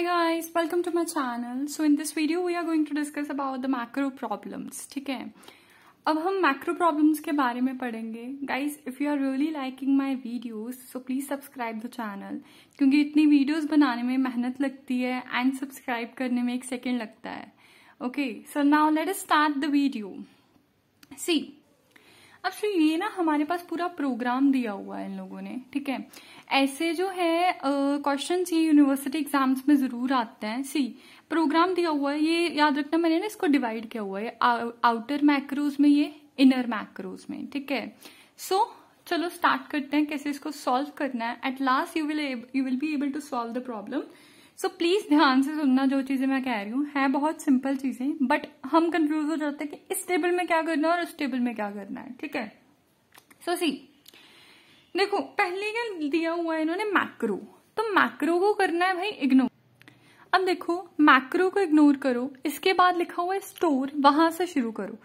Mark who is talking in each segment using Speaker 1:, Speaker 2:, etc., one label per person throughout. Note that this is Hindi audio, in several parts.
Speaker 1: hi guys welcome to my channel so in this video we are going to discuss about the macro problems ठीक है अब हम macro problems के बारे में पढ़ेंगे guys if you are really liking my videos so please subscribe the channel क्योंकि इतनी videos बनाने में मेहनत लगती है and subscribe करने में एक second लगता है okay so now let us start the video see अब सो ये ना हमारे पास पूरा प्रोग्राम दिया हुआ है इन लोगों ने ठीक है ऐसे जो है क्वेश्चन ये यूनिवर्सिटी एग्जाम्स में जरूर आते हैं सी प्रोग्राम दिया हुआ है ये याद रखना मैंने ना इसको डिवाइड किया हुआ है आउटर मैक्रोज में ये इनर मैक्रोज में ठीक है सो so, चलो स्टार्ट करते हैं कैसे इसको सॉल्व करना है at last you will you will be able to solve the problem so please ध्यान से सुनना जो चीजें मैं कह रही हूँ है बहुत सिंपल चीजें बट हम कंफ्यूज हो जाते हैं कि इस टेबल में क्या करना है और उस टेबल में क्या करना है ठीक है सो सी देखो पहले क्या दिया हुआ है इन्होंने मैक्रो तो मैक्रो को करना है भाई इग्नोर अब देखो मैक्रो को इग्नोर करो इसके बाद लिखा हुआ है स्टोर वहां से शुरू करो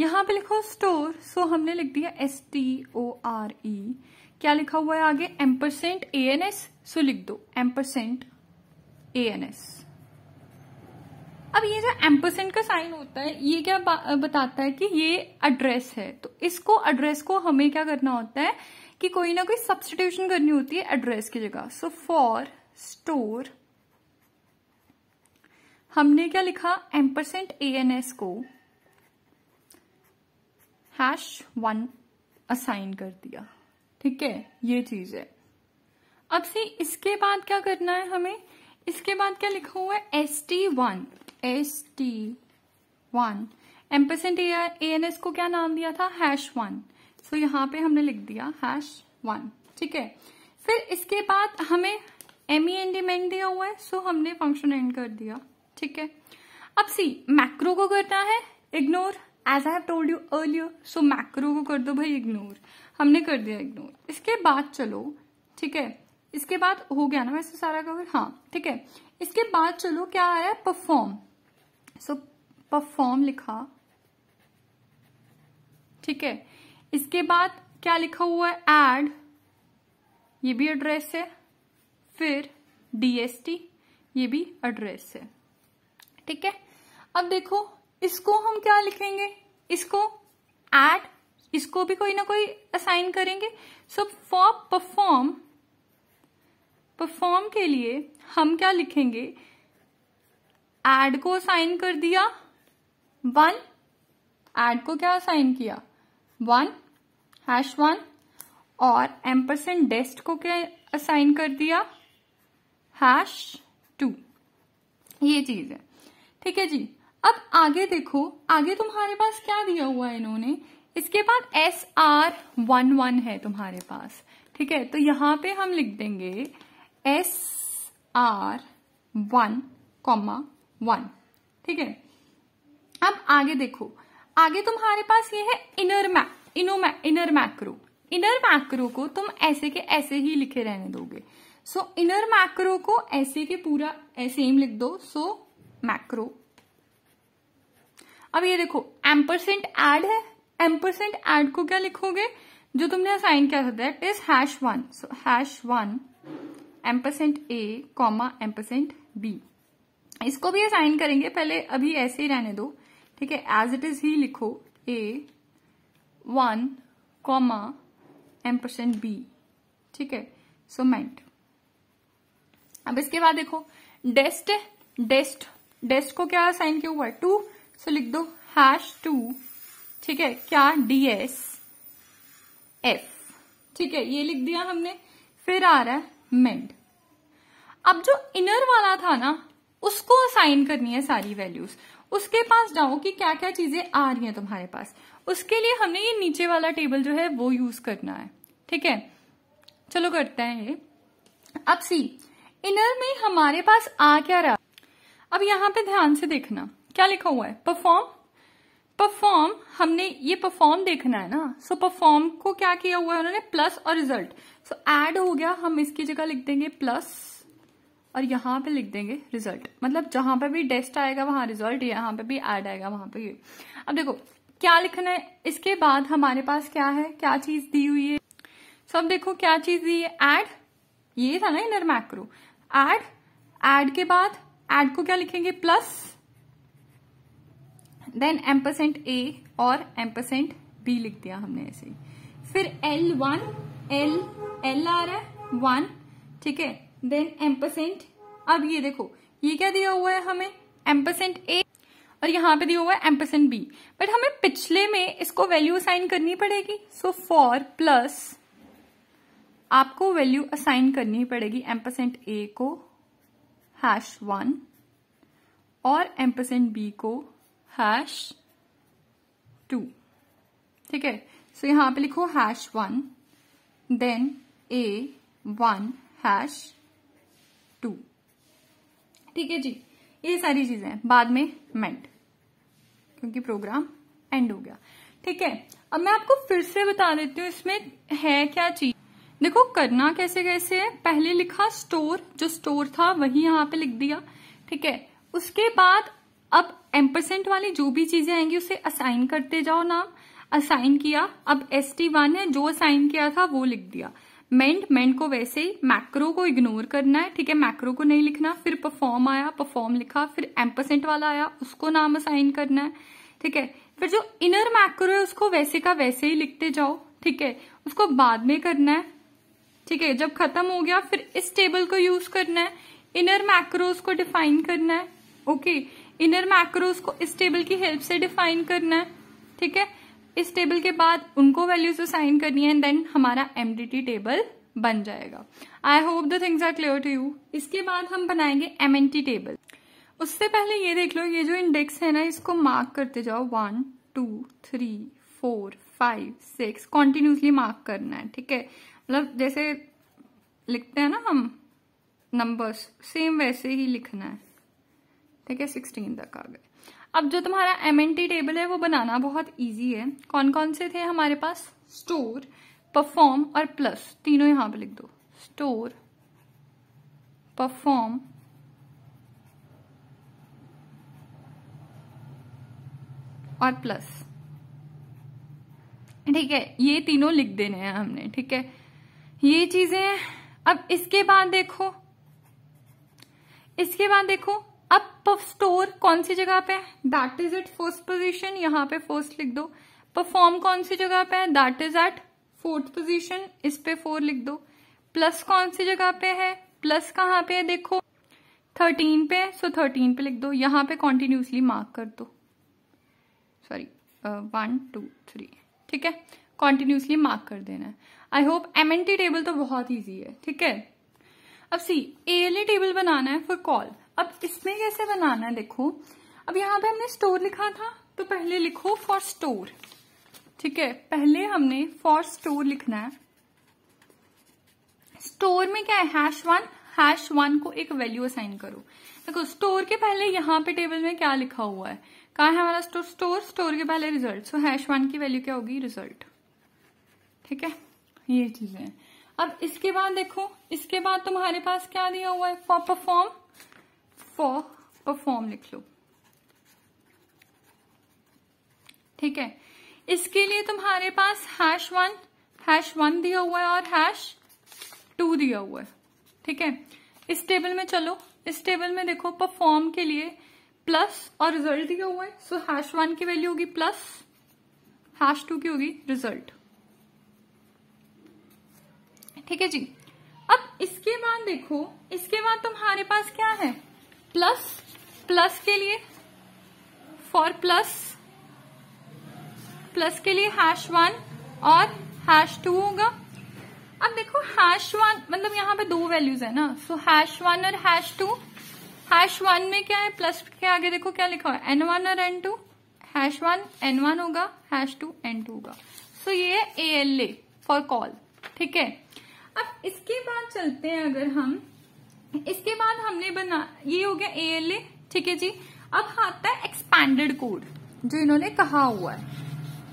Speaker 1: यहां पे लिखो स्टोर सो हमने लिख दिया S T O R E क्या लिखा हुआ है आगे percent A N S so लिख दो एम्परसेंट ए एन एस अब ये जो एम्परसेंट का साइन होता है ये क्या बताता है कि ये एड्रेस है तो इसको एड्रेस को हमें क्या करना होता है कि कोई ना कोई सब्सटीट्यूशन करनी होती है एड्रेस की जगह सो फॉर स्टोर हमने क्या लिखा एम्परसेंट ए एन एस को हैश वन असाइन कर दिया ठीक है ये चीज है अब से इसके बाद क्या करना है हमें इसके बाद क्या लिखा हुआ है S T one S T one ampersand A N S को क्या नाम दिया था हैश वन सो यहाँ पे हमने लिख दिया हैश वन ठीक है फिर इसके बाद हमें एम ई एन डी मैंग दिया हुआ है सो हमने फंक्शन एंड कर दिया ठीक है अब सी मैक्रो को करना है ignore as I have told you earlier so macro को कर दो भाई इग्नोर हमने कर दिया इग्नोर इसके बाद चलो ठीक है इसके बाद हो गया ना वैसे सारा कवर हाँ ठीक है इसके बाद चलो क्या आया परफॉर्म सो परफॉर्म लिखा ठीक है इसके बाद क्या लिखा हुआ है एड ये भी एड्रेस है फिर डीएसटी ये भी एड्रेस है ठीक है अब देखो इसको हम क्या लिखेंगे इसको एड इसको भी कोई ना कोई असाइन करेंगे सो फॉर परफॉर्म परफॉर्म के लिए हम क्या लिखेंगे एड को असाइन कर दिया वन एड को क्या असाइन किया वन हैश वन और परसेंट डेस्ट को क्या असाइन कर दिया हैश टू ये चीज है ठीक है जी अब आगे देखो आगे तुम्हारे पास क्या दिया हुआ है इन्होंने इसके बाद एस आर वन वन है तुम्हारे पास ठीक है तो यहां पे हम लिख देंगे S R one comma one ठीक है अब आगे देखो आगे तुम्हारे पास ये है इनर मै इनो मै इनर मैक्रो इनर मैक्रो को तुम ऐसे के ऐसे ही लिखे रहने दोगे सो इनर मैक्रो को ऐसे के पूरा सेम लिख दो सो मैक्रो अब ये देखो एम्परसेंट एड है एम्परसेंट एड को क्या लिखोगे जो तुमने असाइन किया था that is hash one so hash one ampersand A comma ampersand B इसको भी असाइन करेंगे पहले अभी ऐसे ही रहने दो ठीक है एज इट इज ही लिखो A one comma ampersand B ठीक है सो माइंड अब इसके बाद देखो डेस्ट डेस्ट डेस्ट को क्या साइन क्यों हुआ है टू सो लिख दो हैश टू ठीक है क्या डी एस एफ ठीक है ये लिख दिया हमने फिर आ रहा है मेंड अब जो इनर वाला था ना उसको असाइन करनी है सारी वैल्यूज उसके पास जाओ कि क्या क्या चीजें आ रही हैं तुम्हारे पास उसके लिए हमने ये नीचे वाला टेबल जो है वो यूज करना है ठीक है चलो करते हैं ये अब सी इनर में हमारे पास आ क्या रहा अब यहां पे ध्यान से देखना क्या लिखा हुआ है परफॉर्म परफॉर्म हमने ये परफॉर्म देखना है ना सो so, परफॉर्म को क्या किया हुआ है उन्होंने प्लस और रिजल्ट सो so, एड हो गया हम इसकी जगह लिख देंगे प्लस और यहां पे लिख देंगे रिजल्ट मतलब जहां पे भी डेस्ट आएगा वहां रिजल्ट यहां पे भी एड आएगा वहां पे ये अब देखो क्या लिखना है इसके बाद हमारे पास क्या है क्या चीज दी हुई है सो अब देखो क्या चीज दी है एड ये था ना इनर मैक्रो एड एड के बाद एड को क्या लिखेंगे प्लस देन एम्पसेंट ए और एम्पसेंट बी लिख दिया हमने ऐसे ही फिर एल वन एल एल आ रहा है वन ठीक है देन एम्पसेंट अब ये देखो ये क्या दिया हुआ है हमें एम्पसेंट ए और यहां पे दिया हुआ है एम्पसेंट बी बट हमें पिछले में इसको वैल्यू असाइन करनी पड़ेगी सो फॉर प्लस आपको वैल्यू असाइन करनी पड़ेगी एम्पसेंट ए को हैश वन और एम्पसेंट बी को हैश टू ठीक है सो यहां पे लिखो hash one then A one hash two ठीक है जी ये सारी चीजें बाद में मेंट क्योंकि प्रोग्राम एंड हो गया ठीक है अब मैं आपको फिर से बता देती हूँ इसमें है क्या चीज देखो करना कैसे कैसे है पहले लिखा स्टोर जो स्टोर था वही यहाँ पे लिख दिया ठीक है उसके बाद अब एम्परसेंट वाली जो भी चीजें आएंगी उसे असाइन करते जाओ नाम असाइन किया अब एस टी वन है जो असाइन किया था वो लिख दिया मेंट मेंट को वैसे ही मैक्रो को इग्नोर करना है ठीक है मैक्रो को नहीं लिखना फिर परफॉर्म आया परफॉर्म लिखा फिर एम्परसेंट वाला आया उसको नाम असाइन करना है ठीक है फिर जो इनर मैक्रो है उसको वैसे का वैसे ही लिखते जाओ ठीक है उसको बाद में करना है ठीक है जब खत्म हो गया फिर इस टेबल को यूज करना है इनर मैक्रोज को डिफाइन करना है ओके okay. इनर मैक्रोज को इस टेबल की हेल्प से डिफाइन करना है ठीक है इस टेबल के बाद उनको वैल्यूज असाइन करनी है एंड देन हमारा एमडीटी टेबल बन जाएगा I hope the things are clear to you इसके बाद हम बनाएंगे एमएनटी टेबल उससे पहले ये देख लो ये जो इंडेक्स है ना इसको मार्क करते जाओ one two three four five six continuously mark करना है ठीक है मतलब जैसे लिखते हैं ना हम नंबर्स सेम वैसे ही लिखना है ठीक है सिक्सटीन तक आ गए अब जो तुम्हारा एम एन टी टेबल है वो बनाना बहुत ईजी है कौन कौन से थे हमारे पास स्टोर परफॉर्म और प्लस तीनों यहां पे लिख दो स्टोर परफॉर्म और प्लस ठीक है ये तीनों लिख देने हैं हमने ठीक है ये चीजें हैं अब इसके बाद देखो इसके बाद देखो अब पफ स्टोर कौन सी जगह पे है that is at first position यहाँ पे फर्स्ट लिख दो परफॉर्म कौन सी जगह पे है that is at fourth position इस पे फोर लिख दो प्लस कौन सी जगह पे है प्लस कहाँ पे है देखो थर्टीन पे सो so थर्टीन पे लिख दो यहाँ पे कॉन्टिन्यूसली मार्क कर दो सॉरी वन टू थ्री ठीक है कॉन्टिन्यूसली मार्क कर देना है I hope M N T table तो बहुत ईजी है ठीक है अब सी ए एल ई टेबल बनाना है फॉर कॉल अब इसमें कैसे बनाना है देखो अब यहाँ पे हमने स्टोर लिखा था तो पहले लिखो फॉर स्टोर ठीक है पहले हमने फॉर स्टोर लिखना है स्टोर में क्या है हैश वन हैश वन को एक वैल्यू असाइन करो देखो स्टोर के पहले यहाँ पे टेबल में क्या लिखा हुआ है कहा है हमारा स्टोर स्टोर स्टोर के पहले रिजल्ट सो हैश वन की वैल्यू क्या होगी रिजल्ट ठीक है ये चीजें अब इसके बाद देखो इसके बाद तुम्हारे पास क्या दिया हुआ है फॉर परफॉर्म फॉर परफॉर्म लिख लो ठीक है इसके लिए तुम्हारे पास हैश वन हैश वन दिया हुआ है और हैश टू दिया हुआ है ठीक है इस टेबल में चलो इस टेबल में देखो परफॉर्म के लिए प्लस और रिजल्ट दिया हुआ है सो हैश वन की वैल्यू होगी प्लस हैश टू की होगी रिजल्ट ठीक है जी अब इसके बाद देखो इसके बाद तुम्हारे पास क्या है प्लस प्लस के लिए फॉर प्लस प्लस के लिए हैश वन और हैश टू होगा अब देखो हैश वन मतलब यहाँ पे दो वैल्यूज है ना सो हैश वन और हैश टू हैश वन में क्या है प्लस के आगे देखो क्या लिखा है एन वन और N two hash one N one होगा हैश टू एन टू होगा सो ये है A L A for call ठीक है अब इसके बाद चलते हैं अगर हम इसके बाद हमने बना ये हो गया एएलए ठीक है जी अब आता है एक्सपैंडेड कोड जो इन्होंने कहा हुआ है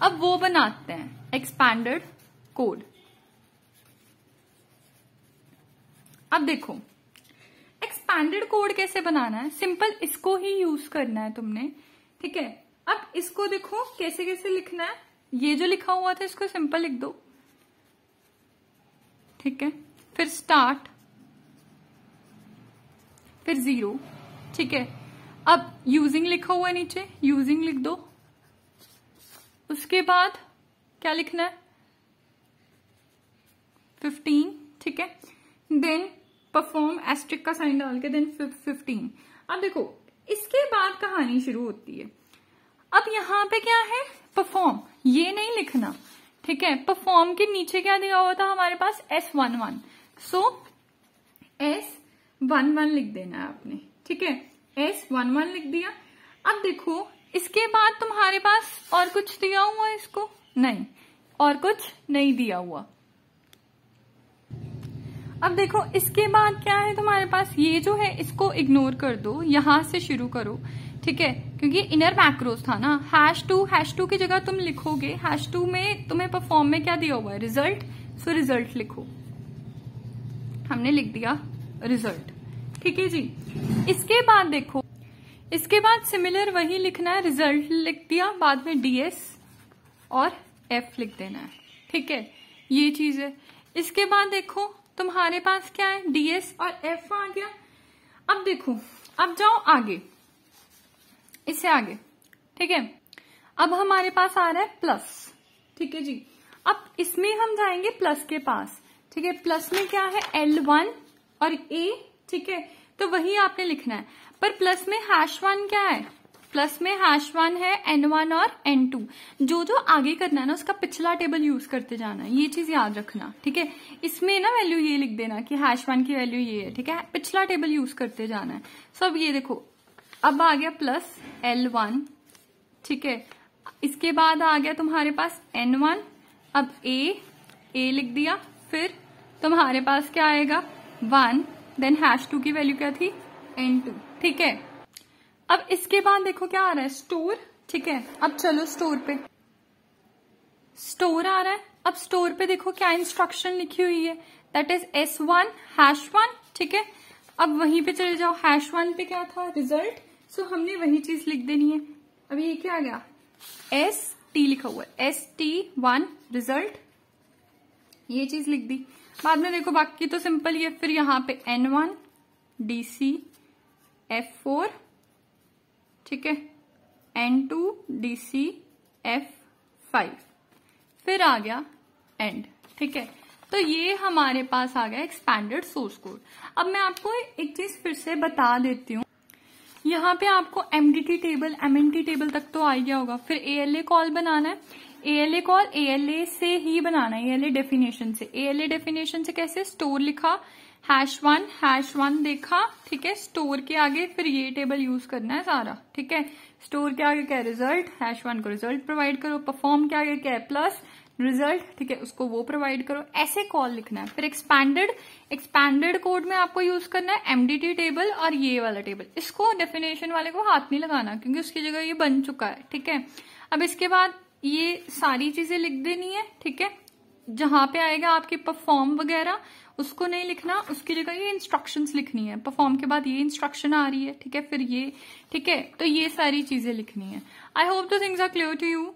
Speaker 1: अब वो बनाते हैं एक्सपैंडेड कोड अब देखो एक्सपैंडेड कोड कैसे बनाना है सिंपल इसको ही यूज करना है तुमने ठीक है अब इसको देखो कैसे कैसे लिखना है ये जो लिखा हुआ था इसको सिंपल लिख दो ठीक है फिर स्टार्ट फिर जीरो ठीक है अब यूजिंग लिखा हुआ है नीचे यूजिंग लिख दो उसके बाद क्या लिखना है फिफ्टीन ठीक है देन परफॉर्म एस्ट्रिक का साइन डाल के देन फिफ्टीन अब देखो इसके बाद कहानी शुरू होती है अब यहां पे क्या है परफॉर्म ये नहीं लिखना ठीक है परफॉर्म के नीचे क्या दिया हुआ था हमारे पास S one one so S one one लिख देना है आपने ठीक है एस वन वन लिख दिया अब देखो इसके बाद तुम्हारे पास और कुछ दिया हुआ इसको नहीं और कुछ नहीं दिया हुआ अब देखो इसके बाद क्या है तुम्हारे पास ये जो है इसको इग्नोर कर दो यहां से शुरू करो ठीक है क्योंकि इनर मैक्रोस था ना हैश टू हैश टू की जगह तुम लिखोगे हैश टू में तुम्हें परफॉर्म में क्या दिया हुआ है रिजल्ट सो रिजल्ट लिखो हमने लिख दिया रिजल्ट ठीक है जी इसके बाद देखो इसके बाद सिमिलर वही लिखना है रिजल्ट लिख दिया बाद में डीएस और एफ लिख देना है ठीक है ये चीज है इसके बाद देखो तुम्हारे पास क्या है डीएस और एफ आ गया अब देखो अब जाओ आगे इससे आगे ठीक है अब हमारे पास आ रहा है प्लस ठीक है जी अब इसमें हम जाएंगे प्लस के पास ठीक है प्लस में क्या है एल वन और ए ठीक है तो वही आपने लिखना है पर प्लस में हैश वन क्या है प्लस में हैश वन है एन वन और एन टू जो जो आगे करना है ना उसका पिछला टेबल यूज करते जाना है ये चीज याद रखना ठीक है इसमें ना वैल्यू ये लिख देना कि हैश वन की वैल्यू ये है ठीक है पिछला टेबल यूज करते जाना है सो अब ये देखो अब आ गया प्लस एल वन ठीक है इसके बाद आ गया तुम्हारे पास एन वन अब ए ए लिख दिया फिर तुम्हारे पास क्या आएगा वन देन हैश टू की वैल्यू क्या थी एन टू ठीक है अब इसके बाद देखो क्या आ रहा है स्टोर ठीक है अब चलो स्टोर पे स्टोर आ रहा है अब स्टोर पे देखो क्या इंस्ट्रक्शन लिखी हुई है that is S one hash one ठीक है अब वहीं पे चले जाओ हैश वन पे क्या था रिजल्ट सो so, हमने वही चीज लिख देनी है अब ये क्या आ गया एस टी लिखा हुआ है एस टी वन रिजल्ट ये चीज लिख दी बाद में देखो बाकी तो सिंपल ही है फिर यहां पे N one D C F four ठीक है N two D C F five फिर आ गया एंड ठीक है तो ये हमारे पास आ गया एक्सपैंडेड सोर्स कोड अब मैं आपको एक चीज फिर से बता देती हूँ यहाँ पे आपको एमडीटी टेबल एमएनटी टेबल तक तो आ गया होगा फिर एएलए कॉल बनाना है एएलए कॉल एएलए से ही बनाना है एएलए डेफिनेशन से एएलए डेफिनेशन से कैसे स्टोर लिखा हैश वन हैश वन देखा ठीक है स्टोर के आगे फिर ये टेबल यूज करना है सारा ठीक है स्टोर के आगे क्या रिजल्ट हैश वन को रिजल्ट प्रोवाइड करो परफॉर्म के आगे क्या है प्लस रिजल्ट ठीक है उसको वो प्रोवाइड करो ऐसे कॉल लिखना है फिर एक्सपैंडेड एक्सपैंडेड कोड में आपको यूज करना है एमडीटी टेबल और ये वाला टेबल इसको डेफिनेशन वाले को हाथ नहीं लगाना क्योंकि उसकी जगह ये बन चुका है ठीक है अब इसके बाद ये सारी चीजें लिख देनी है ठीक है जहां पे आएगा आपके परफॉर्म वगैरह उसको नहीं लिखना उसकी जगह ये इंस्ट्रक्शंस लिखनी है परफॉर्म के बाद ये इंस्ट्रक्शन आ रही है ठीक है फिर ये ठीक है तो ये सारी चीजें लिखनी है I hope the things are clear to you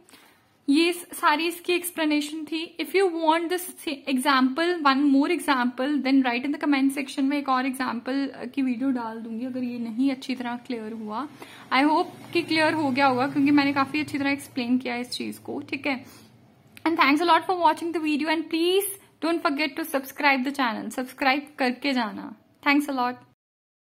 Speaker 1: ये सारी इसकी एक्सप्लेनेशन थी if you want this example one more example then write in the comment section में एक और एग्जाम्पल uh, की वीडियो डाल दूंगी अगर ये नहीं अच्छी तरह क्लियर हुआ आई होप कि क्लियर हो गया होगा क्योंकि मैंने काफी अच्छी तरह एक्सप्लेन किया इस चीज को ठीक है and thanks a lot for watching the video and please don't forget to subscribe the channel subscribe करके जाना थैंक्स अलॉट